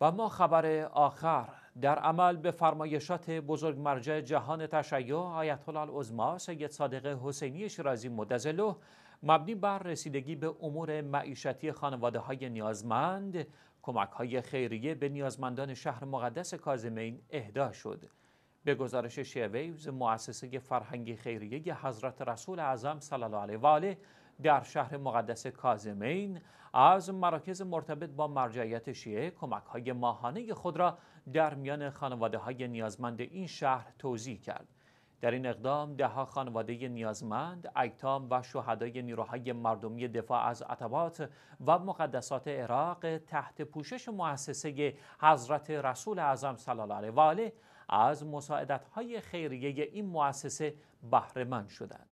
و ما خبر آخر در عمل به فرمایشات بزرگ مرجع جهان تشیع آیت الله سید صادق حسینی شیرازی مدزلو مبنی بر رسیدگی به امور معیشتی خانواده های نیازمند کمک های خیریه به نیازمندان شهر مقدس کازمین اهدا شد به گزارش شیویوز مؤسسه فرهنگی خیریه حضرت رسول اعظم صلی الله علیه و آله در شهر مقدس کازمین از مراکز مرتبط با مرجعیت شیعه کمک های ماهانه خود را در میان خانواده های نیازمند این شهر توضیح کرد. در این اقدام ها خانواده نیازمند، ایتام و شهدای نیروهای مردمی دفاع از عطبات و مقدسات عراق تحت پوشش مؤسسه حضرت رسول اعظم صلی الله علیه و آله از مساعدت های خیریه این مؤسسه بهره شدند.